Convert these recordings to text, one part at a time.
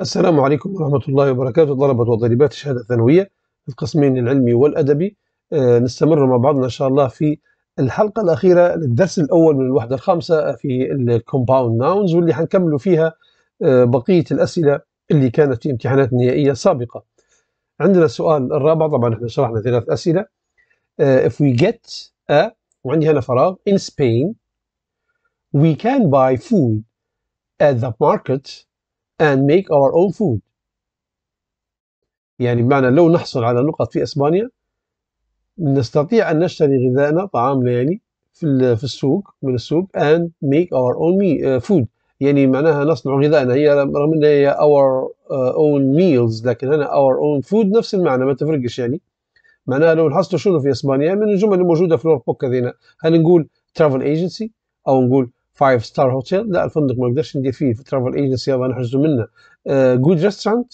السلام عليكم ورحمة الله وبركاته طلبة وطالبات الشهادة الثانوية في القسمين العلمي والأدبي آه، نستمر مع بعضنا إن شاء الله في الحلقة الأخيرة للدرس الأول من الوحدة الخامسة في الكومباوند ناونز واللي حنكملوا فيها آه، بقية الأسئلة اللي كانت في امتحانات نهائية سابقة عندنا السؤال الرابع طبعا احنا شرحنا ثلاث أسئلة آه، if we get a وعندي هنا فراغ in Spain we can buy food at the market and make our own food يعني بمعنى لو نحصل على نقط في اسبانيا نستطيع ان نشتري غذائنا طعامنا يعني في في السوق من السوق and make our own آه، food يعني معناها نصنع غذائنا هي رغم انها هي our آه، own meals لكن هنا our own food نفس المعنى ما تفرقش يعني معناها لو لاحظتوا شنو في اسبانيا من الجمل الموجوده في الورك بوك هذينا هل نقول travel agency او نقول فايف ستار هوتيل لا الفندق ما نقدرش ندير فيه في ترافل ايجنسي يلا نحجزوا منه جود ريستورانت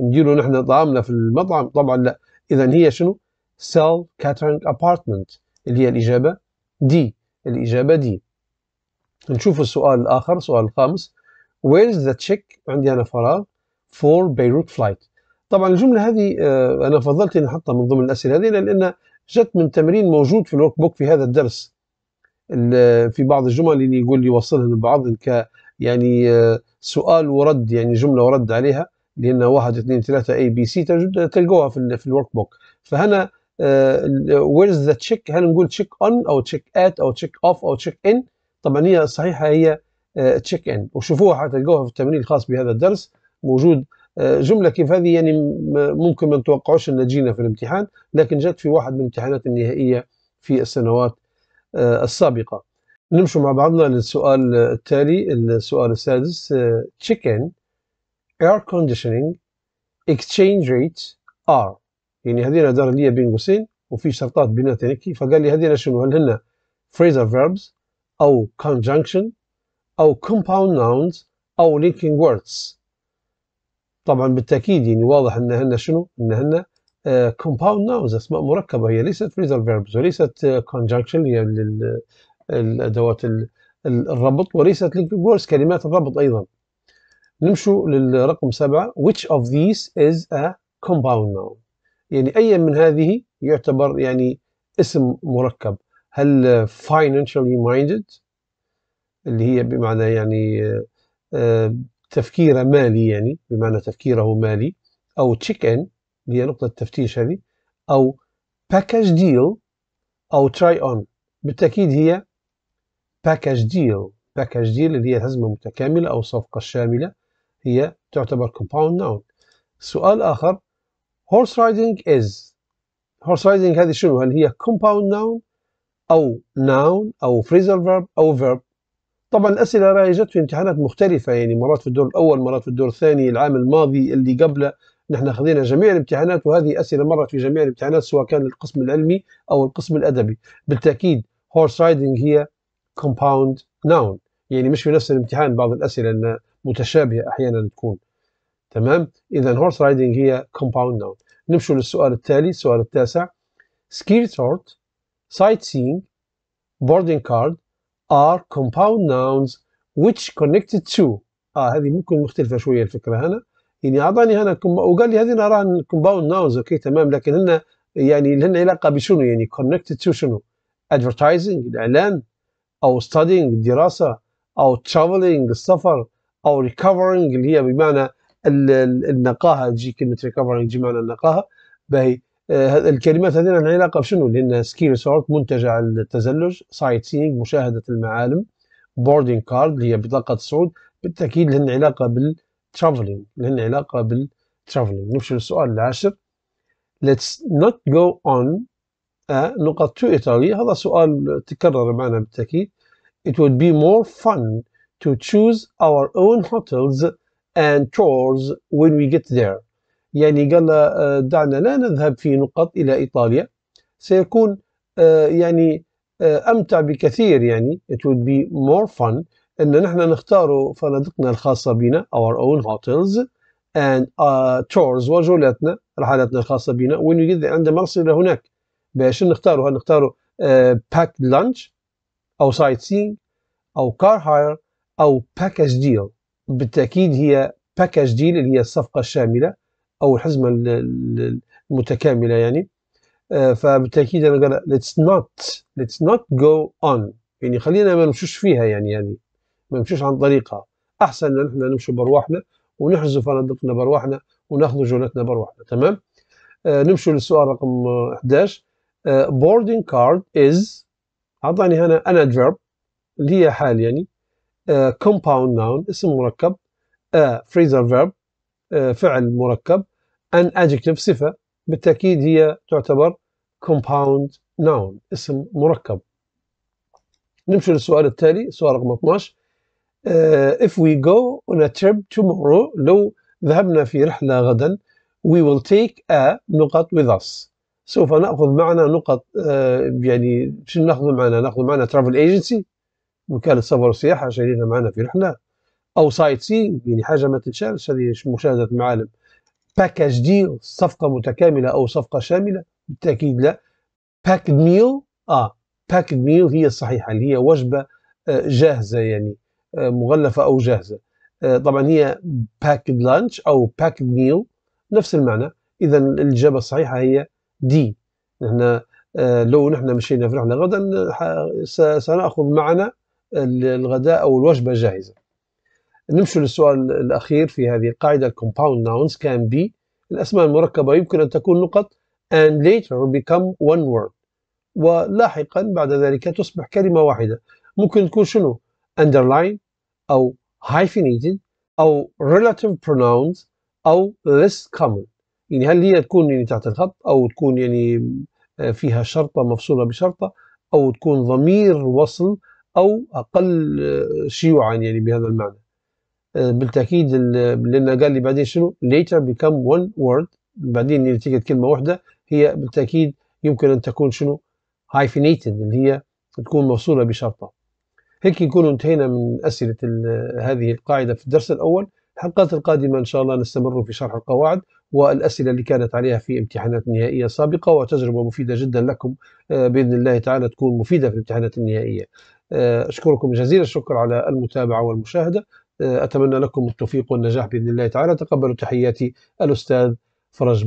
نديروا نحن طعامنا في المطعم طبعا لا اذا هي شنو سيل كاترينج ابارتمنت اللي هي الاجابه دي الاجابه دي نشوف السؤال الاخر السؤال الخامس وير ذا تشيك عندي انا فراغ فور بيروت فلايت طبعا الجمله هذه آه، انا فضلت اني احطها من ضمن الاسئله هذه لان جت من تمرين موجود في الورك بوك في هذا الدرس في بعض الجمل اللي يقول لي وصلها لبعض ك يعني آه، سؤال ورد يعني جمله ورد عليها لان واحد اثنين ثلاثه اي بي سي تلقوها في في الورك بوك فهنا وير ذا تشيك هل نقول تشيك اون او تشيك ات او تشيك اوف او تشيك ان طبعا هي الصحيحه هي تشيك آه، ان وشوفوها حتلقوها في التمرين الخاص بهذا الدرس موجود آه، جمله كيف هذه يعني ممكن ما نتوقعوش ان تجينا في الامتحان لكن جت في واحد من الامتحانات النهائيه في السنوات آه، السابقة نمشي مع بعضنا للسؤال التالي السؤال السادس آه، chicken air conditioning exchange rate are يعني هذه دار لي بين قوسين وفي شرطات بيناتها هيك يعني فقال لي هذه شنو هل هن phrasal verbs او conjunction او compound nouns او linking words طبعا بالتاكيد يعني واضح ان هن شنو ان هن كومباوند آه، ناونز اسماء مركبه هي ليست فريزر فيربز وليست كونجكشن آه، هي الادوات الربط وليست لينكوينج كلمات الربط ايضا نمشوا للرقم سبعة which of these is a compound noun يعني أي من هذه يعتبر يعني اسم مركب هل financially minded اللي هي بمعنى يعني آه، تفكيره مالي يعني بمعنى تفكيره مالي أو chicken اللي هي نقطه التفتيش هذه او باكج ديل او تراي اون بالتاكيد هي باكج ديل باكج ديل اللي هي الهزمه متكامله او الصفقه الشامله هي تعتبر كومباوند ناون سؤال اخر هورس رايدنج إز هورس رايدنج هذه شنو هل هي كومباوند ناون او ناون او فريزر فيرب او فيرب طبعا الاسئله راهي جت في امتحانات مختلفه يعني مرات في الدور الاول مرات في الدور الثاني العام الماضي اللي قبله نحن خذينا جميع الامتحانات وهذه أسئلة مرت في جميع الامتحانات سواء كان القسم العلمي أو القسم الأدبي بالتأكيد هورس رايدنج هي كومباوند ناون يعني مش في نفس الامتحان بعض الأسئلة انها متشابهة أحيانا تكون تمام إذا هورس رايدنج هي كومباوند ناون نمشوا للسؤال التالي السؤال التاسع ski سايت sightseeing boarding كارد ار كومباوند ناونز which connected to اه هذه ممكن مختلفة شوية الفكرة هنا يعني اعطاني كم... وقال لي هذه راه كومباوند ناونز اوكي تمام لكن هنا يعني لهن علاقه بشنو يعني كونكتد تو شنو؟ ادفرتايزنج الاعلان او ستادينج الدراسه او ترافلينج السفر او ريكفرينج اللي هي بمعنى النقاهه تجي كلمه ريكفرينج تجي معنى النقاهه باهي آه، الكلمات هذه لها علاقه بشنو؟ لان سكي ريسورت منتجع التزلج سايت سينج مشاهده المعالم بوردينج كارد اللي هي بطاقه الصعود بالتاكيد لهن علاقه بال traveling اللي علاقة بال traveling نمشي للسؤال العاشر let's not go on a نقط to Italy هذا سؤال تكرر معنا بالتأكيد it would be more fun to choose our own hotels and tours when we get there يعني قال دعنا لا نذهب في نقط إلى إيطاليا سيكون يعني أمتع بكثير يعني it would be more fun ان نحن نختار فنادقنا الخاصه بنا our own hotels and uh, tours وجولاتنا رحلاتنا الخاصه بنا وين عندما نصل الى هناك باش نختاروا هل نختاروا آه، باك لانش او سايت سينج او كار هاير او باكج ديل بالتاكيد هي باكج ديل اللي هي الصفقه الشامله او الحزمه المتكامله يعني آه، فبالتاكيد انا قال ليتس نوت ليتس نوت جو اون يعني خلينا ما نمشوش فيها يعني يعني ما نمشيش عن طريقها احسن ان احنا نمشوا برواحنا ونحجزوا فنادقنا برواحنا وناخذوا جولتنا برواحنا تمام آه نمشي للسؤال رقم 11 آه boarding card is اعطاني هنا انا adverb اللي هي حال يعني آه compound noun اسم مركب a phrasal verb فعل مركب ان adjective صفه بالتاكيد هي تعتبر compound noun اسم مركب نمشي للسؤال التالي سؤال رقم 12 Uh, if we go on a trip tomorrow لو ذهبنا في رحلة غدا we will take a نقط with us سوف نأخذ معنا نقط uh, يعني شنو نأخذ معنا نأخذ معنا travel agency وكالة سفر وسياحة شارينا معنا في رحلة أو سايت سي يعني حاجة ما تتشالش هذه مشاهدة معالم باكج ديل صفقة متكاملة أو صفقة شاملة بالتأكيد لا باكد ميل آه باكد ميل هي الصحيحة اللي هي وجبة uh, جاهزة يعني آه، مغلفه او جاهزه آه، طبعا هي باكد لانش او باكد ميل نفس المعنى اذا الاجابه الصحيحه هي دي نحن آه، لو نحن مشينا فرحنا غدا سناخذ معنا الغداء او الوجبه جاهزه نمشي للسؤال الاخير في هذه القاعده compound nouns can be الاسماء المركبه يمكن ان تكون نقط and later become one word ولاحقا بعد ذلك تصبح كلمه واحده ممكن تكون شنو underline أو hyphenated أو relative pronouns أو less common يعني هل هي تكون يعني تحت الخط أو تكون يعني آه، فيها شرطة مفصولة بشرطة أو تكون ضمير وصل أو أقل آه، شيوعا يعني بهذا المعنى آه، بالتأكيد لأن قال لي بعدين شنو later become one word بعدين نتيجة يعني كلمة واحدة هي بالتأكيد يمكن أن تكون شنو hyphenated اللي هي تكون موصولة بشرطة هيك يكون انتهينا من أسئلة هذه القاعدة في الدرس الأول الحلقات القادمة إن شاء الله نستمر في شرح القواعد والأسئلة اللي كانت عليها في امتحانات نهائية سابقة وتجربة مفيدة جدا لكم آه، بإذن الله تعالى تكون مفيدة في الامتحانات النهائية آه، أشكركم جزيل الشكر على المتابعة والمشاهدة آه، أتمنى لكم التوفيق والنجاح بإذن الله تعالى تقبلوا تحياتي الأستاذ فرج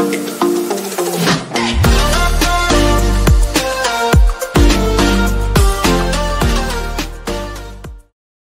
you